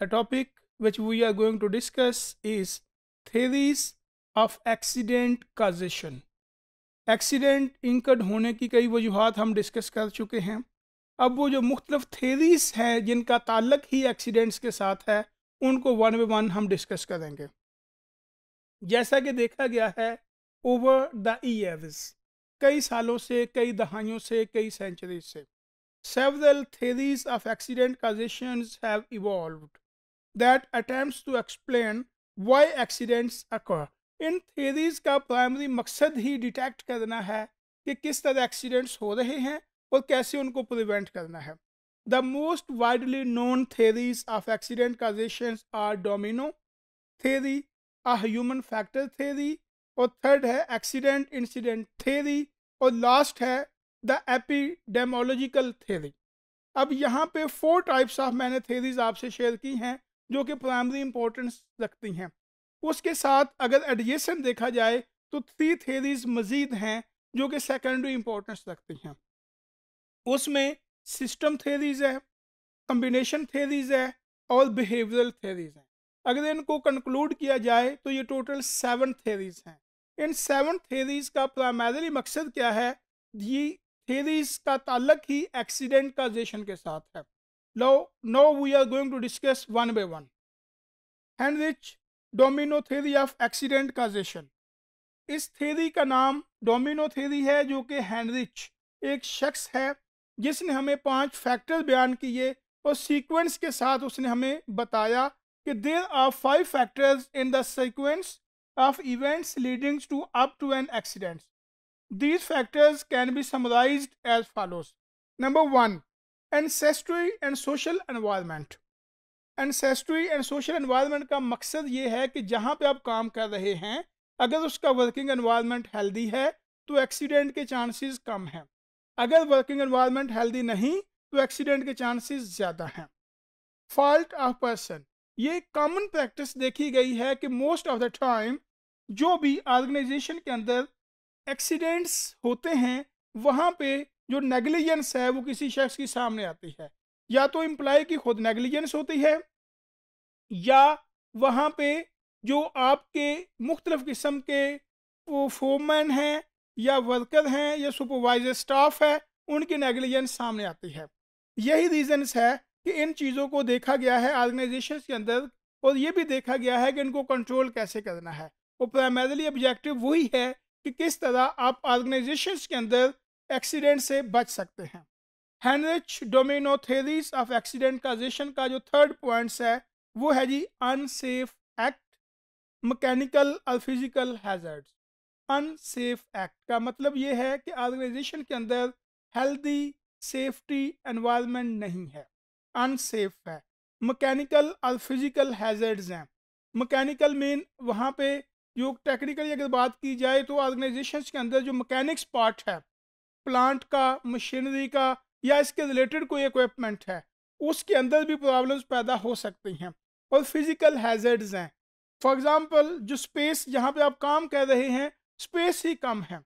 The topic which we are going to discuss is theories of accident causation. Accident incurred होने की कई वजूहत हम डिस्कस कर चुके हैं अब वो जो मुख्तफ थेरीज हैं जिनका ताल्लक ही एक्सीडेंट्स के साथ है उनको वन बाई वन हम डिस्कस करेंगे जैसा कि देखा गया है ओवर द ईयर्स कई सालों से कई दहाइयों से कई सेंचुरीज से several theories of accident causation have evolved that attempts to explain why accidents occur. इन थेरीज का प्राइमरी मकसद ही डिटेक्ट करना है कि किस तरह एक्सीडेंट्स हो रहे हैं और कैसे उनको प्रिवेंट करना है the most widely known theories of accident causation are domino theory uh human factor theory और थर्ड है एक्सीडेंट इंसिडेंट थेरी और लास्ट है द एपीडेमोलॉजिकल थेरी अब यहाँ पे फोर टाइप्स ऑफ मैंने थेरीज आपसे शेयर की हैं जो कि प्राइमरी इंपॉर्टेंस रखती हैं उसके साथ अगर एडजेसन देखा जाए तो थ्री थेरीज मज़ीद हैं जो कि सेकेंडरी इंपॉर्टेंस रखती हैं उसमें सिस्टम थेरीज है कम्बिनेशन थेरीज है और बिहेवियरल थेरीज हैं अगर इनको कंक्लूड किया जाए तो ये टोटल सेवन थेरीज हैं इन सेवन थेरीज का प्राइमरी मकसद क्या है ये थेरीज का ताल्लक ही एक्सीडेंट काजेशन के साथ है Now, now we are going to discuss one by one. Heinrich domino theory of accident causation इस थेरी का नाम डोमिनो थेरी है जो कि हैंनरिच एक शख्स है जिसने हमें पांच फैक्टर बयान किए और सीक्वेंस के साथ उसने हमें बताया कि there are five factors in the sequence of events leadings to up to an accident these factors can be summarise as follows number one ancestry and social environment ancestry and social environment का मकसद ये है कि जहाँ पे आप काम कर रहे हैं अगर उसका वर्किंग एनवायरनमेंट हेल्दी है तो एक्सीडेंट के चांसेस कम हैं अगर वर्किंग एनवायरनमेंट हेल्दी नहीं तो एक्सीडेंट के चांसेस ज़्यादा हैं फॉल्ट ऑफ पर्सन ये कॉमन प्रैक्टिस देखी गई है कि मोस्ट ऑफ द टाइम जो भी ऑर्गेनाइजेशन के अंदर एक्सीडेंट्स होते हैं वहाँ पे जो नेग्लिजेंस है वो किसी शख्स की सामने आती है या तो इम्प्लाई की खुद नेग्लिजेंस होती है या वहाँ पे जो आपके मुख्तलफ़ किस्म के वो फोमैन हैं या वर्कर हैं या सुपरवाइजर स्टाफ है उनकी नेग्लिजेंस सामने आती है यही रीज़न्स है कि इन चीज़ों को देखा गया है ऑर्गेनाइजेशन के अंदर और ये भी देखा गया है कि इनको कंट्रोल कैसे करना है और प्राइमरली ऑब्जेक्टिव वही है कि किस तरह आप ऑर्गेनाइजेशन के अंदर एक्सीडेंट से बच सकते हैं Heinrich domino theories of accident causation का जो थर्ड पॉइंट्स है वो है जी अनसेफ एक्ट मकैनिकल और फिजिकल हैजर्ड्स अनसेफ एक्ट का मतलब ये है कि ऑर्गेनाइजेशन के अंदर हेल्दी सेफ्टी एनवायरनमेंट नहीं है अनसेफ है मकैनिकल और फिजिकल हैजर्ड्स हैं मकैनिकल मीन वहाँ पे जो टेक्निकली अगर बात की जाए तो ऑर्गेनाइजेशन के अंदर जो मकैनिक्स पार्ट है प्लांट का मशीनरी का या इसके रिलेटेड कोई इक्विपमेंट है उसके अंदर भी प्रॉब्लम्स पैदा हो सकती हैं और फिज़िकल हैजर्ड्स हैं फॉर एग्ज़ाम्पल जो स्पेस जहाँ पे आप काम कर रहे हैं स्पेस ही कम है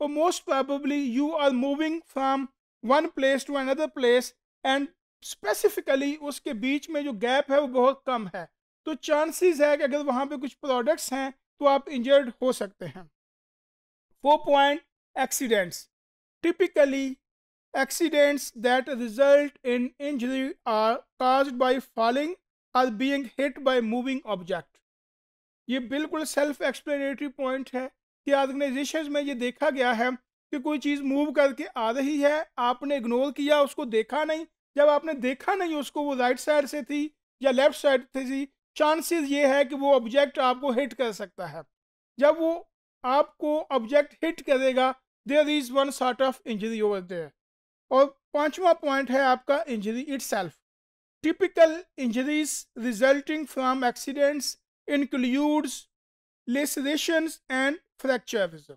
और most probably you are moving from one place to another place and specifically उसके बीच में जो गैप है वो बहुत कम है तो चांसेस है कि अगर वहाँ पे कुछ प्रोडक्ट्स हैं तो आप इंजर्ड हो सकते हैं four point accidents Typically, accidents that result in injury are caused by falling or being hit by moving object. ये बिल्कुल सेल्फ एक्सप्लेनेटरी पॉइंट है कि ऑर्गेनाइजेशन में ये देखा गया है कि कोई चीज़ मूव करके आ रही है आपने इग्नोर किया उसको देखा नहीं जब आपने देखा नहीं उसको वो राइट साइड से थी या लेफ्ट साइड से थी चांसेस ये है कि वो ऑब्जेक्ट आपको हिट कर सकता है जब वो आपको ऑब्जेक्ट हिट करेगा there is one sort of injury over there और पांचवा पॉइंट है आपका injury it typical injuries resulting from accidents includes laceration and fractures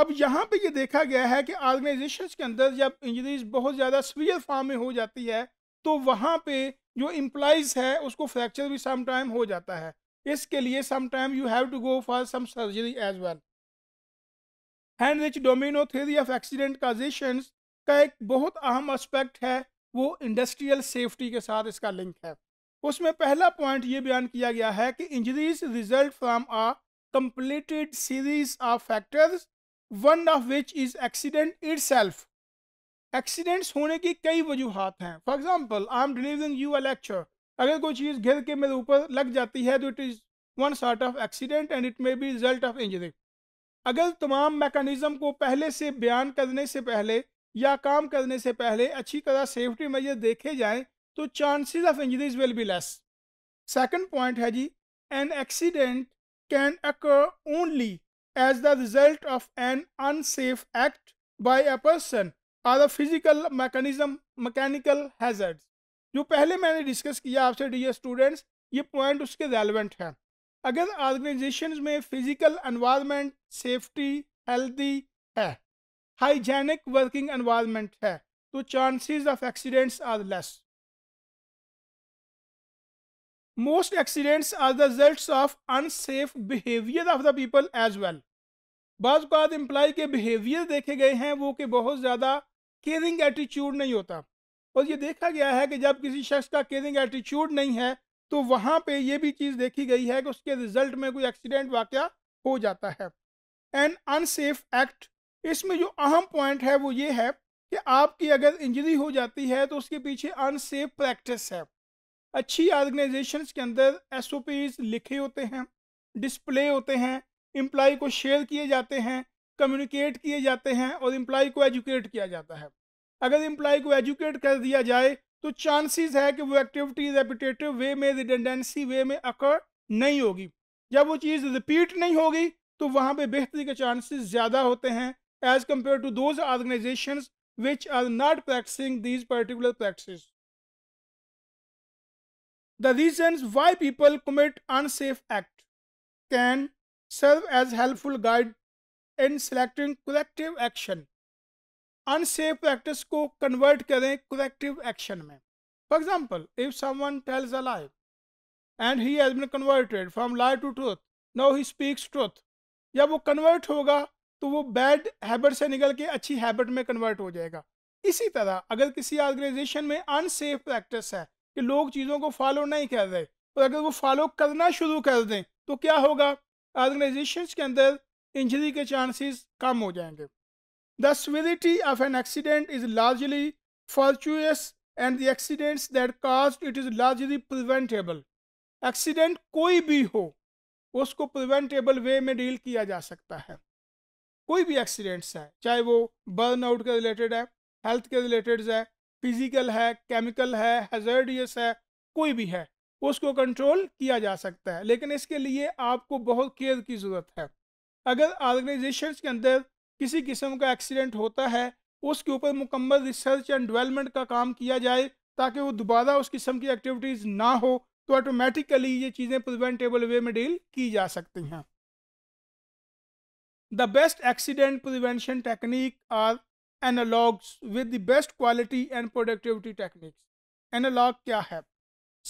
अब यहाँ पे ये देखा गया है कि ऑर्गेनाइजेशन के अंदर जब इंजरीज बहुत ज़्यादा स्वीयर फॉर्म में हो जाती है तो वहाँ पे जो इम्प्लाइज है उसको फ्रैक्चर भी समटाइम हो जाता है इसके लिए sometime you have to go for some surgery as well Heinrich domino theory of accident causation का एक बहुत अहम एस्पेक्ट है वो इंडस्ट्रियल सेफ्टी के साथ इसका लिंक है उसमें पहला पॉइंट ये बयान किया गया है कि injuries result from a completed series of factors one of which is accident it accidents होने की कई वजूहत हैं for example I am delivering you a lecture अगर कोई चीज़ घिर के मेरे ऊपर लग जाती है तो it is one sort of accident and it may be result of injury अगर तमाम मैकेनिज्म को पहले से बयान करने से पहले या काम करने से पहले अच्छी तरह सेफ्टी मेजर देखे जाएं तो chances of injuries will be less second point है जी an accident can occur only as the result of an unsafe act by a person or a physical mechanism mechanical hazard जो पहले मैंने discuss किया आपसे डी स्टूडेंट्स ये point उसके relevant हैं अगर ऑर्गेनाइजेशन में फिजिकल एनवायरनमेंट सेफ्टी हेल्दी है हाइजेनिक वर्किंग एनवायरनमेंट है तो chances of accidents are less most accidents are the results of unsafe behaviour of the people as well बाज बात एम्प्लॉय के बिहेवियर देखे गए हैं वो कि बहुत ज़्यादा केयरिंग एटीट्यूड नहीं होता और ये देखा गया है कि जब किसी शख्स का केयरिंग एटीट्यूड नहीं है तो वहाँ पे ये भी चीज़ देखी गई है कि उसके रिजल्ट में कोई एक्सीडेंट वाक़ हो जाता है एन अनसेफ एक्ट इसमें जो अहम पॉइंट है वो ये है कि आपकी अगर इंजरी हो जाती है तो उसके पीछे अनसेफ प्रैक्टिस है अच्छी ऑर्गेनाइजेशन के अंदर एस लिखे होते हैं डिस्प्ले होते हैं इम्प्लाई को शेयर किए जाते हैं कम्युनिकेट किए जाते हैं और इम्प्लाई को एजुकेट किया जाता है अगर इम्प्लाई को एजुकेट कर दिया जाए तो चांसेस है कि वो एक्टिविटीज एपिटेटिव वे में रिडेंडेंसी वे में अकर नहीं होगी जब वो चीज़ रिपीट नहीं होगी तो वहां पे बेहतरी के चांसेस ज़्यादा होते हैं as compare to those organization which are not practicing these particular practice the reason why people commit unsafe act can serve as helpful guide in selecting collective action unsafe practice को convert करें corrective action में for example if someone tells a life and he has been converted from lie to truth no he speaks truth या वो convert होगा तो वो bad habit से निकल के अच्छी हैबिट में कन्वर्ट हो जाएगा इसी तरह अगर किसी ऑर्गेनाइजेशन में अनसेफ प्रैक्टिस है कि लोग चीज़ों को फॉलो नहीं कर रहे और अगर वो फॉलो करना शुरू कर दें तो क्या होगा ऑर्गेनाइजेशन के अंदर इंजरी के चांसेस कम हो जाएंगे The severity of an accident is largely fortuitous and the accidents that caused it is largely preventable. Accident कोई भी हो उसको प्रिवेंटेबल वे में डील किया जा सकता है कोई भी एक्सीडेंट्स है चाहे वो burn out के रिलेटेड है हेल्थ के रिलेटेड है फिजिकल है केमिकल hai hazardous है कोई भी है उसको कंट्रोल किया जा सकता है लेकिन इसके लिए आपको बहुत केयर की ज़रूरत है अगर ऑर्गेनाइजेशन के अंदर किसी किस्म का एक्सीडेंट होता है उसके ऊपर मुकम्मल रिसर्च एंड डेवलपमेंट का काम किया जाए ताकि वो दोबारा उस किस्म की एक्टिविटीज़ ना हो तो ऑटोमेटिकली ये चीज़ें प्रिवेंटेबल वे में डील की जा सकती हैं the best accident prevention technique are analogs with the best quality and productivity techniques analog क्या है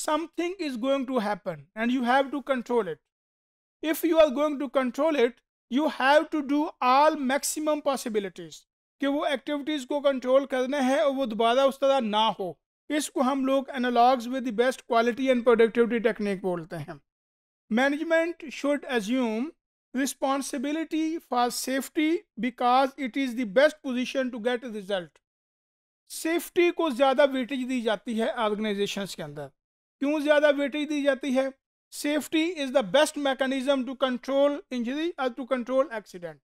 something is going to happen and you have to control it if you are going to control it you have to do all maximum possibilities कि वो activities को control करने हैं और वो दोबारा उस तरह ना हो इसको हम लोग analogs with the best quality and productivity technique बोलते हैं management should assume responsibility for safety because it is the best position to get result safety को ज़्यादा वेटेज दी जाती है ऑर्गेनाइजेशन के अंदर क्यों ज़्यादा वेटेज दी जाती है safety is the best mechanism to control injury और टू कंट्रोल एक्सीडेंट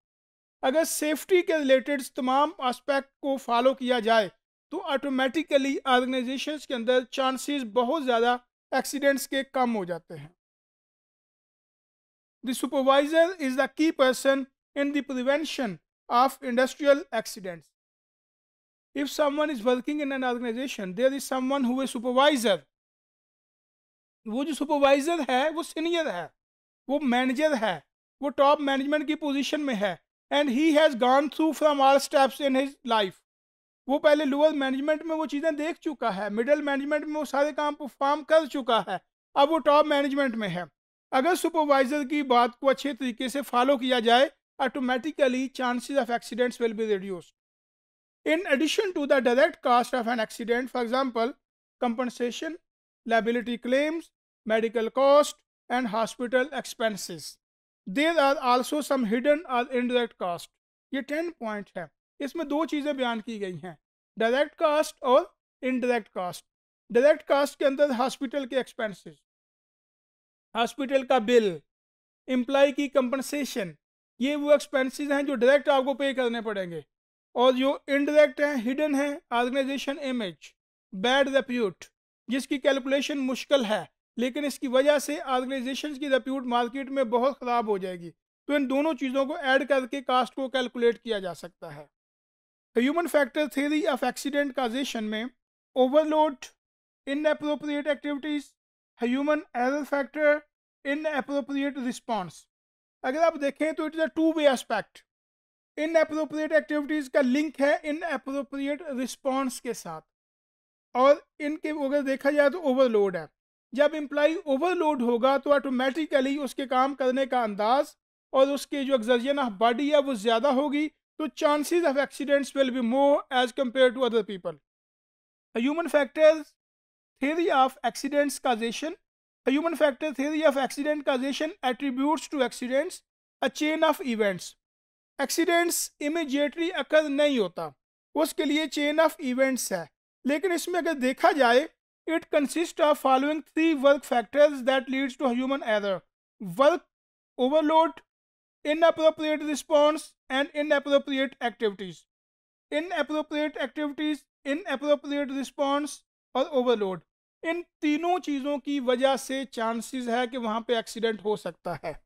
अगर सेफ्टी के रिलेटेड तमाम आस्पेक्ट को फॉलो किया जाए तो ऑटोमेटिकली ऑर्गेनाइजेशन के अंदर चांसेस बहुत ज़्यादा एक्सीडेंट्स के कम हो जाते हैं the supervisor is the key person in the prevention of industrial accidents if someone is working in an organization there is someone हुए सुपरवाइजर वो जो सुपरवाइजर है वो सीनियर है वो मैनेजर है वो टॉप मैनेजमेंट की पोजीशन में है and he has gone through from all steps in his life वो पहले लोअर मैनेजमेंट में वो चीज़ें देख चुका है मिडिल मैनेजमेंट में वो सारे काम परफॉर्म कर चुका है अब वो टॉप मैनेजमेंट में है अगर सुपरवाइजर की बात को अच्छे तरीके से फॉलो किया जाए automatically chances of accidents will be reduce in addition to the direct cost of an accident for example compensation liability claims medical cost, and hospital expenses. There are also some hidden or indirect cost. ये ten point है इसमें दो चीज़ें बयान की गई हैं direct cost और इनडायरेक्ट कास्ट डायरेक्ट कास्ट के अंदर हॉस्पिटल के एक्सपेंसेस हॉस्पिटल का बिल एम्प्लाई की कंपनसेशन ये वो एक्सपेंसेस हैं जो डायरेक्ट आपको पे करने पड़ेंगे और जो इनडायरेक्ट हैं हिडन हैं ऑर्गेनाइजेशन इमेज बैड रेप्यूट जिसकी कैलकुलेशन मुश्किल है लेकिन इसकी वजह से ऑर्गेनाइजेशन की रिप्यूट मार्केट में बहुत ख़राब हो जाएगी तो इन दोनों चीज़ों को ऐड करके कास्ट को कैलकुलेट किया जा सकता है human factor theory of accident causation में overload inappropriate activities human error factor inappropriate response अगर आप देखें तो it is a two way aspect inappropriate activities का लिंक है इन अप्रोप्रिएट रिस्पॉन्स के साथ और इनके अगर देखा जाए तो ओवरलोड है जब एम्प्लाई ओवरलोड होगा तो ऑटोमेटिकली उसके काम करने का अंदाज और उसके जो एक्सर्जन ऑफ बॉडी है वो ज़्यादा होगी तो chances of accidents will be more as compare to other people human factors theory of accidents causation human factor theory of accident causation attribute to accidents a chain of events accidents immediately occur नहीं होता उसके लिए chain of events है लेकिन इसमें अगर देखा जाए it consist of following three work factors that leads to human error work overload inappropriate response and inappropriate activities inappropriate activities inappropriate response और ओवरलोड इन तीनों चीज़ों की वजह से चांसेस है कि वहाँ पे एक्सीडेंट हो सकता है